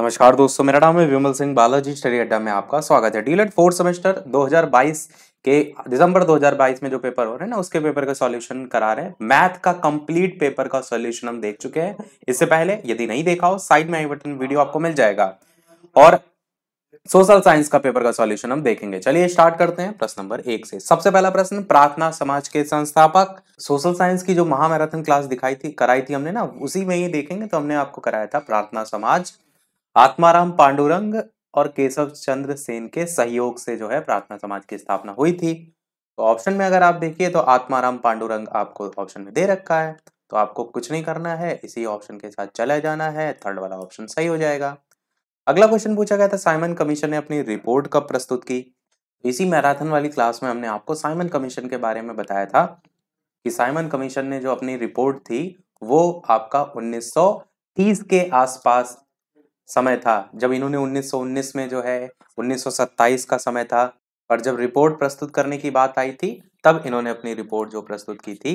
नमस्कार दोस्तों मेरा नाम है विमल सिंह बालाजी स्टडी अड्डा में आपका स्वागत है डीलेट फोर्थ सेमेस्टर 2022 के दिसंबर 2022 में जो पेपर हो रहे हैं ना उसके पेपर का सॉल्यूशन करा रहे हैं मैथ का कंप्लीट पेपर का सॉल्यूशन हम देख चुके हैं इससे पहले यदि नहीं देखा हो साइड में आई बटन वीडियो आपको मिल जाएगा और सोशल साइंस का पेपर का सॉल्यूशन हम देखेंगे चलिए स्टार्ट करते हैं प्रश्न नंबर एक से सबसे पहला प्रश्न प्रार्थना समाज के संस्थापक सोशल साइंस की जो महामैराथन क्लास दिखाई थी कराई थी हमने ना उसी में ही देखेंगे तो हमने आपको कराया था प्रार्थना समाज आत्माराम पांडुरंग और केशव चंद्र सेन के सहयोग से जो है प्रार्थना समाज की स्थापना हुई थी तो ऑप्शन में अगर आप देखिए तो आत्माराम पांडुरंग आपको ऑप्शन में दे रखा है तो आपको कुछ नहीं करना है इसी ऑप्शन के साथ चला जाना है थर्ड वाला ऑप्शन सही हो जाएगा अगला क्वेश्चन पूछा गया था साइमन कमीशन ने अपनी रिपोर्ट कब प्रस्तुत की इसी मैराथन वाली क्लास में हमने आपको साइमन कमीशन के बारे में बताया था कि साइमन कमीशन ने जो अपनी रिपोर्ट थी वो आपका 1930 के आसपास समय था जब इन्होंने 1919 में जो है 1927 का समय था और जब रिपोर्ट प्रस्तुत करने की बात आई थी तब इन्होंने अपनी रिपोर्ट जो प्रस्तुत की थी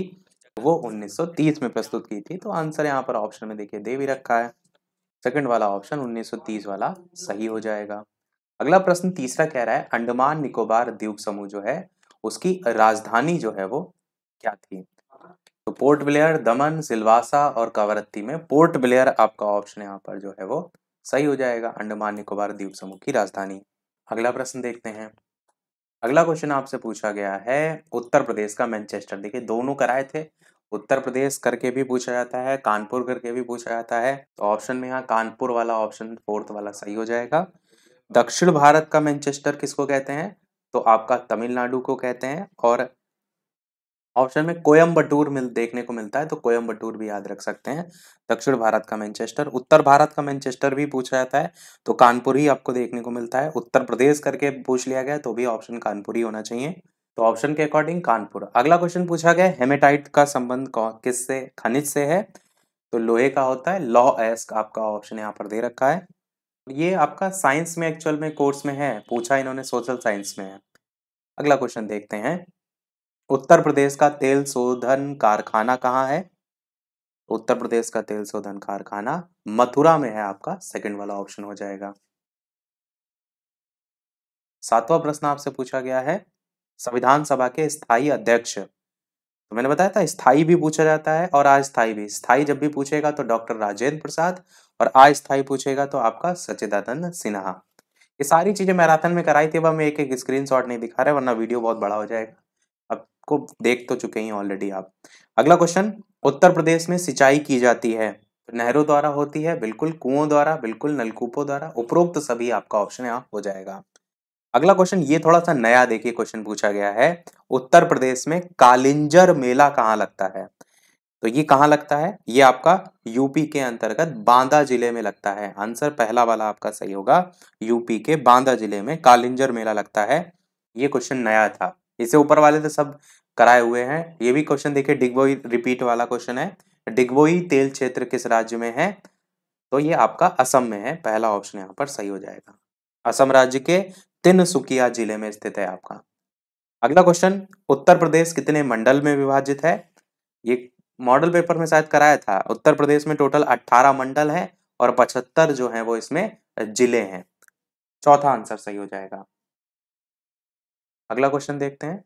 वो 1930 में प्रस्तुत की थी तो आंसर यहाँ पर ऑप्शन में देखिए दे भी रखा है सेकंड वाला ऑप्शन 1930 वाला सही हो जाएगा अगला प्रश्न तीसरा कह रहा है अंडमान निकोबार द्वीप समूह जो है उसकी राजधानी जो है वो क्या थी तो पोर्ट ब्लेयर दमन सिलवासा और कवरत्ती में पोर्ट ब्लेयर आपका ऑप्शन यहाँ पर जो है वो सही हो जाएगा अंडमान निकोबार द्वीप समूह की राजधानी अगला प्रश्न देखते हैं अगला क्वेश्चन आपसे पूछा गया है उत्तर प्रदेश का मैनचेस्टर देखिए दोनों कराए थे उत्तर प्रदेश करके भी पूछा जाता है कानपुर करके भी पूछा जाता है तो ऑप्शन में यहाँ कानपुर वाला ऑप्शन फोर्थ वाला सही हो जाएगा दक्षिण भारत का मैनचेस्टर किसको कहते हैं तो आपका तमिलनाडु को कहते हैं और ऑप्शन में कोयम्बटूर मिल देखने को मिलता है तो कोयम्बटूर भी याद रख सकते हैं दक्षिण भारत का मैनचेस्टर उत्तर भारत का मैनचेस्टर भी पूछा जाता है तो कानपुर ही आपको देखने को मिलता है उत्तर प्रदेश करके पूछ लिया गया तो भी ऑप्शन कानपुर ही होना चाहिए तो ऑप्शन के अकॉर्डिंग कानपुर अगला क्वेश्चन पूछा गया हेमेटाइट का संबंध किस से खनिज से है तो लोहे का होता है लॉ एस्क आपका ऑप्शन यहाँ पर दे रखा है ये आपका साइंस में एक्चुअल में कोर्स में है पूछा इन्होंने सोशल साइंस में है अगला क्वेश्चन देखते हैं उत्तर प्रदेश का तेल शोधन कारखाना कहाँ है उत्तर प्रदेश का तेल शोधन कारखाना मथुरा में है आपका सेकंड वाला ऑप्शन हो जाएगा सातवां प्रश्न आपसे पूछा गया है संविधान सभा के स्थायी अध्यक्ष तो मैंने बताया था स्थायी भी पूछा जाता है और अस्थाई भी स्थायी जब भी पूछेगा तो डॉक्टर राजेंद्र प्रसाद और अस्थाई पूछेगा तो आपका सचिदानंद सिन्हा ये सारी चीजें मैराथन में कराई थी अब हम एक एक स्क्रीनशॉट नहीं दिखा रहे वरना वीडियो बहुत बड़ा हो जाएगा आपको देख तो चुके हैं ऑलरेडी आप अगला क्वेश्चन उत्तर प्रदेश में सिंचाई की जाती है नहरों द्वारा होती है बिल्कुल कुओं द्वारा बिल्कुल नलकूपों द्वारा उपरोक्त सभी आपका ऑप्शन यहाँ हो जाएगा अगला क्वेश्चन ये थोड़ा सा नया देखिए क्वेश्चन पूछा गया है उत्तर प्रदेश में कालिंजर मेला कहाँ लगता है तो ये कहाँ लगता है ये आपका यूपी के अंतर्गत बांदा जिले में लगता है आंसर पहला वाला आपका सही होगा यूपी के बांदा जिले में कालिंजर मेला लगता है ये क्वेश्चन नया था इसे ऊपर वाले तो सब कराए हुए हैं ये भी क्वेश्चन देखिए डिगबोई रिपीट वाला क्वेश्चन है डिगबोई तेल क्षेत्र किस राज्य में है तो ये आपका असम में है पहला ऑप्शन यहाँ पर सही हो जाएगा असम राज्य के सुकिया जिले में स्थित है आपका अगला क्वेश्चन उत्तर प्रदेश कितने मंडल में विभाजित है ये मॉडल पेपर में शायद कराया था उत्तर प्रदेश में टोटल 18 मंडल है और 75 जो है वो इसमें जिले हैं चौथा आंसर सही हो जाएगा अगला क्वेश्चन देखते हैं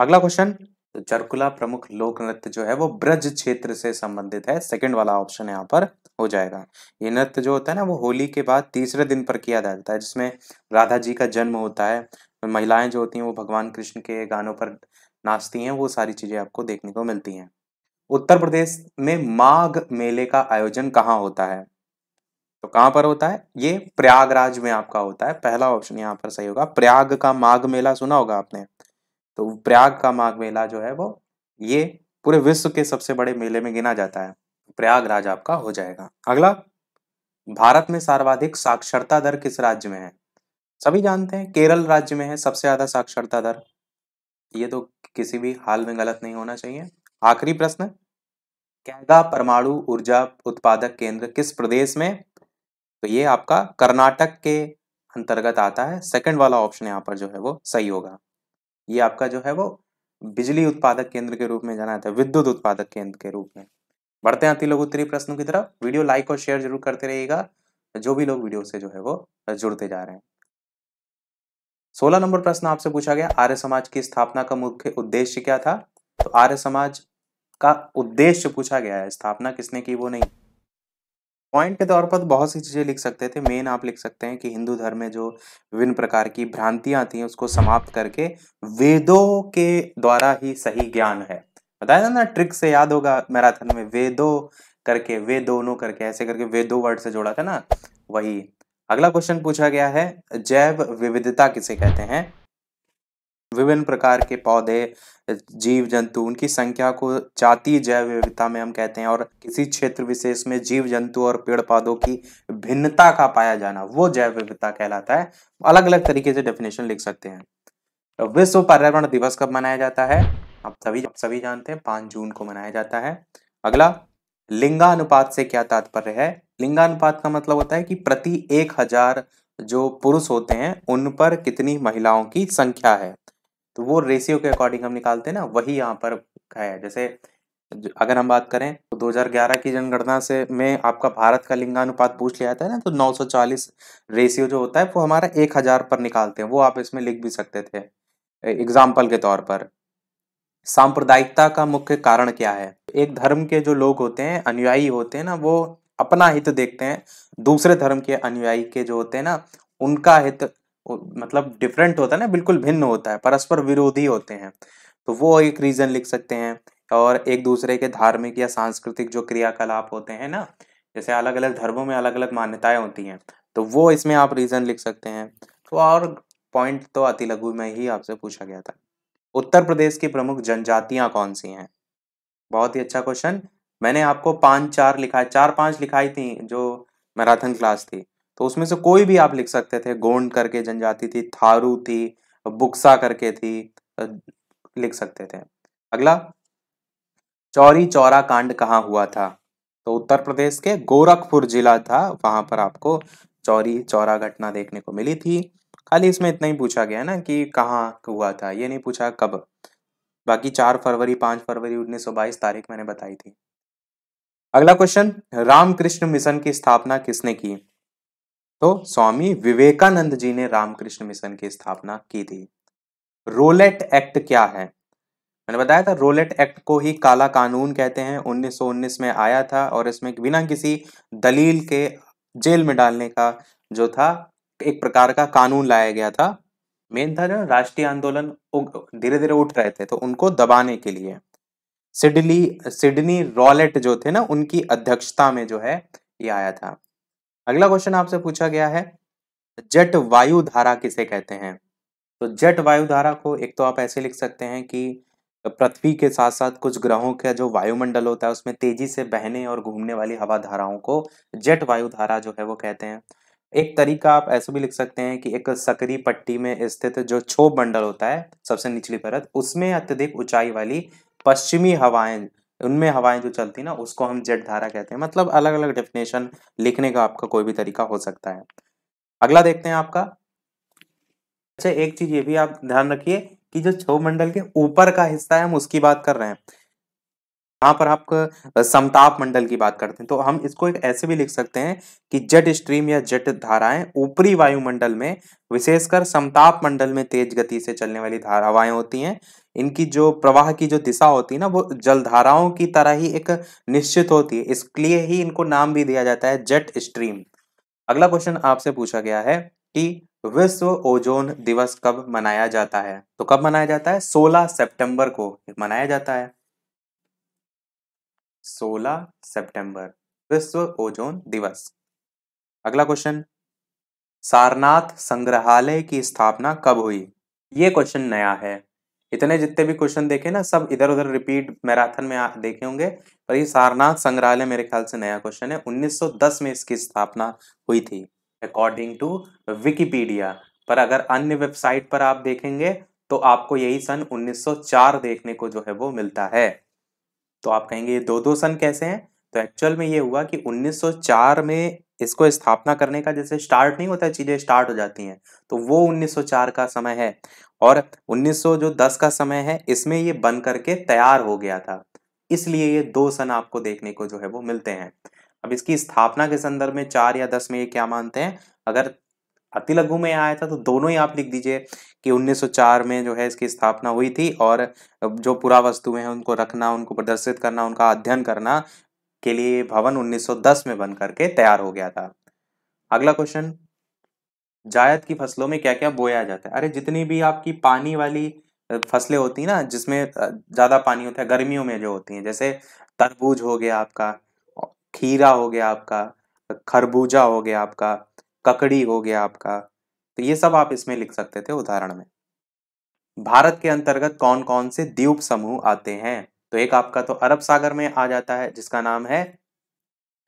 अगला क्वेश्चन तो चरकुला प्रमुख लोक नृत्य जो है वो ब्रज क्षेत्र से संबंधित है सेकंड वाला ऑप्शन यहाँ पर हो जाएगा ये नृत्य जो होता है ना वो होली के बाद तीसरे दिन पर किया जाता है जिसमें राधा जी का जन्म होता है महिलाएं जो होती हैं वो भगवान कृष्ण के गानों पर नाचती हैं वो सारी चीज़ें आपको देखने को मिलती हैं उत्तर प्रदेश में माघ मेले का आयोजन कहाँ होता है तो कहाँ पर होता है ये प्रयागराज में आपका होता है पहला ऑप्शन यहाँ पर सही होगा प्रयाग का माघ मेला सुना होगा आपने तो प्रयाग का माघ मेला जो है वो ये पूरे विश्व के सबसे बड़े मेले में गिना जाता है प्रयागराज आपका हो जाएगा अगला भारत में सर्वाधिक साक्षरता दर किस राज्य में है सभी जानते हैं केरल राज्य में है सबसे ज्यादा साक्षरता दर ये तो किसी भी हाल में गलत नहीं होना चाहिए आखिरी प्रश्न कैगा परमाणु ऊर्जा उत्पादक केंद्र किस प्रदेश में तो ये आपका कर्नाटक के अंतर्गत आता है सेकंड वाला ऑप्शन यहाँ पर जो है वो सही होगा ये आपका जो है वो बिजली उत्पादक केंद्र के रूप में जाना जाता है विद्युत उत्पादक केंद्र के रूप में बढ़ते हैं लोग उत्तरी प्रश्नों की तरफ वीडियो लाइक और शेयर जरूर करते रहिएगा जो भी लोग वीडियो से जो है वो जुड़ते जा रहे हैं सोलह नंबर प्रश्न आपसे पूछा गया आर्य समाज की स्थापना का मुख्य उद्देश्य क्या था तो आर्य समाज का उद्देश्य पूछा गया है स्थापना किसने की वो नहीं पॉइंट के तौर पर तो बहुत सी चीज़ें लिख सकते थे मेन आप लिख सकते हैं कि हिंदू धर्म में जो विभिन्न प्रकार की भ्रांतियां थी उसको समाप्त करके वेदों के द्वारा ही सही ज्ञान है बताया था ना ट्रिक से याद होगा मैराथन में वेदो करके वे दोनों करके ऐसे करके वे दो वर्ड से जोड़ा था ना वही अगला क्वेश्चन पूछा गया है जैव विविधता किसे कहते हैं विभिन्न प्रकार के पौधे जीव जंतु उनकी संख्या को जातीय जैव विविधता में हम कहते हैं और किसी क्षेत्र विशेष में जीव जंतु और पेड़ पौधों की भिन्नता का पाया जाना वो जैव विविधता कहलाता है अलग अलग तरीके से डेफिनेशन लिख सकते हैं विश्व पर्यावरण दिवस कब मनाया जाता है आप सभी आप सभी जानते हैं पांच जून को मनाया जाता है अगला लिंगानुपात से क्या तात्पर्य है लिंगानुपात का मतलब होता है कि प्रति एक हजार जो पुरुष होते हैं उन पर कितनी महिलाओं की संख्या है तो वो रेशियो के अकॉर्डिंग हम निकालते हैं ना वही यहाँ पर है जैसे अगर हम बात करें तो 2011 की जनगणना से में आपका भारत का लिंगानुपात पूछ लिया जाता है ना तो 940 रेशियो जो होता है वो हमारा 1000 पर निकालते हैं वो आप इसमें लिख भी सकते थे एग्जाम्पल के तौर पर सांप्रदायिकता का मुख्य कारण क्या है एक धर्म के जो लोग होते हैं अनुयायी होते हैं ना वो अपना हित देखते हैं दूसरे धर्म के अनुयायी के जो होते हैं ना उनका हित मतलब डिफरेंट होता है ना बिल्कुल भिन्न होता है परस्पर विरोधी होते हैं तो वो एक रीज़न लिख सकते हैं और एक दूसरे के धार्मिक या सांस्कृतिक जो क्रियाकलाप होते हैं ना जैसे अलग अलग धर्मों में अलग अलग मान्यताएं होती हैं तो वो इसमें आप रीज़न लिख सकते हैं तो और पॉइंट तो अति लघु में ही आपसे पूछा गया था उत्तर प्रदेश की प्रमुख जनजातियां कौन सी हैं बहुत ही अच्छा क्वेश्चन मैंने आपको पाँच चार लिखा चार पांच लिखाई थी जो मैराथन क्लास थी तो उसमें से कोई भी आप लिख सकते थे गोंड करके जनजाति थी थारू थी बुक्सा करके थी लिख सकते थे अगला चौरी चौरा कांड कहाँ हुआ था तो उत्तर प्रदेश के गोरखपुर जिला था वहां पर आपको चौरी चौरा घटना देखने को मिली थी खाली इसमें इतना ही पूछा गया ना कि कहाँ हुआ था ये नहीं पूछा कब बाकी चार फरवरी पांच फरवरी उन्नीस सौ बाईस तारीख मैंने बताई थी अगला क्वेश्चन रामकृष्ण मिशन की स्थापना किसने की तो स्वामी विवेकानंद जी ने रामकृष्ण मिशन की स्थापना की थी रोलेट एक्ट क्या है मैंने बताया था रोलेट एक्ट को ही काला कानून कहते हैं 1919 में आया था और इसमें बिना किसी दलील के जेल में डालने का जो था एक प्रकार का कानून लाया गया था मेन था ना राष्ट्रीय आंदोलन धीरे धीरे उठ रहे थे तो उनको दबाने के लिए सिडली सिडनी रॉलेट जो थे ना उनकी अध्यक्षता में जो है ये आया था अगला क्वेश्चन आपसे पूछा गया है जट वायु धारा किसे कहते हैं तो जट वायु धारा को एक तो आप ऐसे लिख सकते हैं कि पृथ्वी के साथ साथ कुछ ग्रहों का जो वायुमंडल होता है उसमें तेजी से बहने और घूमने वाली हवा धाराओं को जेट वायु धारा जो है वो कहते हैं एक तरीका आप ऐसे भी लिख सकते हैं कि एक सक्रिय पट्टी में स्थित जो क्षोभ मंडल होता है सबसे निचली परत उसमें अत्यधिक ऊंचाई वाली पश्चिमी हवाएं उनमें हवाएं जो चलती ना उसको हम जेट धारा कहते हैं मतलब अलग अलग डेफिनेशन लिखने का आपका कोई भी तरीका हो सकता है अगला देखते हैं आपका अच्छा एक चीज ये भी आप ध्यान रखिए कि जो छो मंडल के ऊपर का हिस्सा है हम उसकी बात कर रहे हैं यहाँ पर आप समताप मंडल की बात करते हैं तो हम इसको एक ऐसे भी लिख सकते हैं कि जट स्ट्रीम या जट धाराएं ऊपरी वायुमंडल में विशेषकर समताप मंडल में तेज गति से चलने वाली धारा होती हैं इनकी जो प्रवाह की जो दिशा होती है ना वो जलधाराओं की तरह ही एक निश्चित होती है इसलिए ही इनको नाम भी दिया जाता है जट स्ट्रीम अगला क्वेश्चन आपसे पूछा गया है कि विश्व ओजोन दिवस कब मनाया जाता है तो कब मनाया जाता है सोलह सेप्टेम्बर को मनाया जाता है 16 सितंबर विश्व ओजोन दिवस अगला क्वेश्चन सारनाथ संग्रहालय की स्थापना कब हुई ये क्वेश्चन नया है इतने जितने भी क्वेश्चन देखे ना सब इधर उधर रिपीट मैराथन में देखे होंगे पर ये सारनाथ संग्रहालय मेरे ख्याल से नया क्वेश्चन है 1910 में इसकी स्थापना हुई थी अकॉर्डिंग टू विकीपीडिया पर अगर अन्य वेबसाइट पर आप देखेंगे तो आपको यही सन 1904 देखने को जो है वो मिलता है तो आप कहेंगे दो दो सन कैसे हैं तो एक्चुअल में ये हुआ कि 1904 में इसको स्थापना करने का जैसे स्टार्ट नहीं होता चीज़ें स्टार्ट हो जाती हैं तो वो 1904 का समय है और जो 10 का समय है इसमें ये बन करके तैयार हो गया था इसलिए ये दो सन आपको देखने को जो है वो मिलते हैं अब इसकी स्थापना के संदर्भ में चार या दस में ये क्या मानते हैं अगर अति लघु में आया था तो दोनों ही आप लिख दीजिए कि 1904 में जो है इसकी स्थापना हुई थी और जो वस्तुएं हैं उनको रखना उनको प्रदर्शित करना उनका अध्ययन करना के लिए भवन 1910 में बन करके तैयार हो गया था अगला क्वेश्चन जायद की फसलों में क्या क्या बोया जाता है अरे जितनी भी आपकी पानी वाली फसलें होती हैं ना जिसमें ज़्यादा पानी होता है गर्मियों में जो होती हैं जैसे तरबूज हो गया आपका खीरा हो गया आपका खरबूजा हो गया आपका ककड़ी हो गया आपका तो ये सब आप इसमें लिख सकते थे उदाहरण में भारत के अंतर्गत कौन कौन से द्वीप समूह आते हैं तो एक आपका तो अरब सागर में आ जाता है जिसका नाम है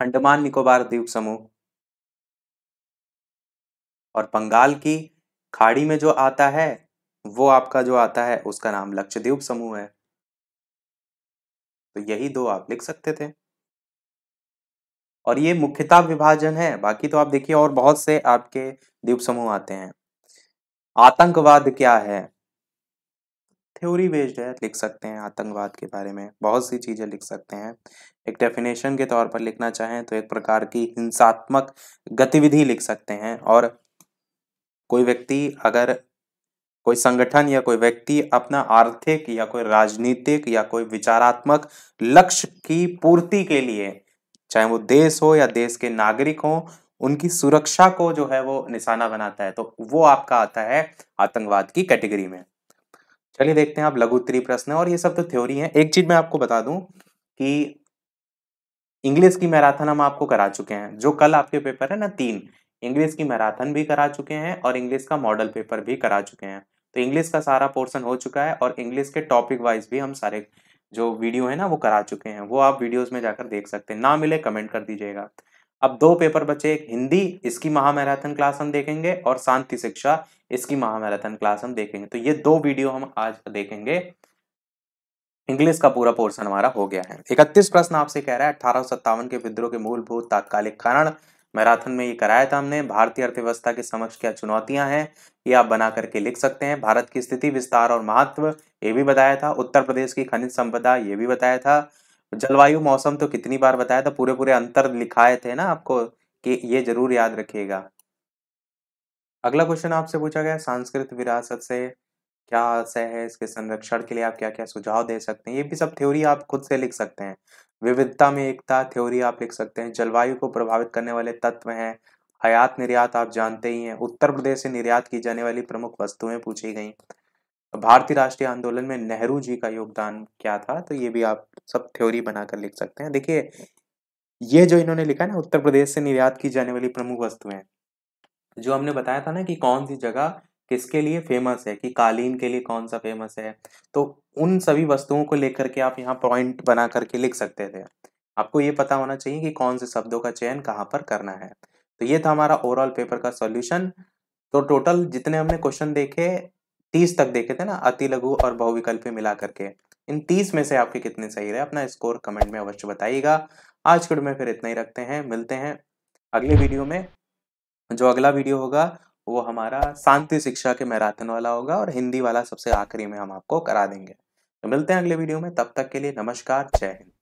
अंडमान निकोबार द्वीप समूह और बंगाल की खाड़ी में जो आता है वो आपका जो आता है उसका नाम लक्षद्वीप समूह है तो यही दो आप लिख सकते थे और ये मुख्यता विभाजन है बाकी तो आप देखिए और बहुत से आपके द्वीप समूह आते हैं आतंकवाद क्या है थ्योरी बेस्ड है लिख सकते हैं आतंकवाद के बारे में बहुत सी चीज़ें लिख सकते हैं एक डेफिनेशन के तौर पर लिखना चाहें तो एक प्रकार की हिंसात्मक गतिविधि लिख सकते हैं और कोई व्यक्ति अगर कोई संगठन या कोई व्यक्ति अपना आर्थिक या कोई राजनीतिक या कोई विचारात्मक लक्ष्य की पूर्ति के लिए चाहे वो देश हो या देश के नागरिक हो उनकी सुरक्षा को जो है वो निशाना बनाता है तो वो आपका आता है आतंकवाद की कैटेगरी में चलिए देखते हैं आप लघु उत्तरी प्रश्न और ये सब तो थ्योरी है एक चीज मैं आपको बता दूं कि इंग्लिश की मैराथन हम आपको करा चुके हैं जो कल आपके पेपर है ना तीन इंग्लिश की मैराथन भी करा चुके हैं और इंग्लिश का मॉडल पेपर भी करा चुके हैं तो इंग्लिश का सारा पोर्शन हो चुका है और इंग्लिश के टॉपिक वाइज भी हम सारे जो वीडियो है ना वो करा चुके हैं वो आप वीडियोस में जाकर देख सकते हैं ना मिले कमेंट कर दीजिएगा अब दो पेपर बचे एक हिंदी इसकी महामैराथन क्लास हम देखेंगे और शांति शिक्षा इसकी महामैराथन क्लास हम देखेंगे तो ये दो वीडियो हम आज देखेंगे इंग्लिश का पूरा पोर्सन हमारा हो गया है इकतीस प्रश्न आपसे कह रहा है अठारह के विद्रोह के मूलभूत तात्कालिक कारण मैराथन में ये कराया था हमने भारतीय अर्थव्यवस्था के समक्ष क्या चुनौतियां हैं ये आप बना करके लिख सकते हैं भारत की स्थिति विस्तार और महत्व ये भी बताया था उत्तर प्रदेश की खनिज संपदा ये भी बताया था जलवायु मौसम तो कितनी बार बताया था पूरे पूरे अंतर लिखाए थे ना आपको कि ये जरूर याद रखिएगा अगला क्वेश्चन आपसे पूछा गया सांस्कृत विरासत से क्या सह है इसके संरक्षण के लिए आप क्या क्या सुझाव दे सकते हैं ये भी सब थ्योरी आप खुद से लिख सकते हैं विविधता में एकता थ्योरी आप लिख सकते हैं जलवायु को प्रभावित करने वाले तत्व हैं आयात निर्यात आप जानते ही हैं उत्तर प्रदेश से निर्यात की जाने वाली प्रमुख वस्तुएं पूछी गई भारतीय राष्ट्रीय आंदोलन में नेहरू जी का योगदान क्या था तो ये भी आप सब थ्योरी बनाकर लिख सकते हैं देखिए ये जो इन्होंने लिखा है ना उत्तर प्रदेश से निर्यात की जाने वाली प्रमुख वस्तुएं जो हमने बताया था ना कि कौन सी जगह किसके लिए फेमस है कि कालीन के लिए कौन सा फेमस है तो उन सभी वस्तुओं को लेकर के आप यहाँ पॉइंट बना करके लिख सकते थे आपको ये पता होना चाहिए कि कौन से शब्दों का चयन कहाँ पर करना है तो ये था हमारा ओवरऑल पेपर का सॉल्यूशन तो टोटल जितने हमने क्वेश्चन देखे तीस तक देखे थे ना अति लघु और बहुविकल्पी मिला करके इन तीस में से आपके कितने सही रहे अपना स्कोर कमेंट में अवश्य बताइएगा आज के में फिर इतना ही रखते हैं मिलते हैं अगले वीडियो में जो अगला वीडियो होगा वो हमारा शांति शिक्षा के मैराथन वाला होगा और हिंदी वाला सबसे आखिरी में हम आपको करा देंगे तो मिलते हैं अगले वीडियो में तब तक के लिए नमस्कार जय हिंद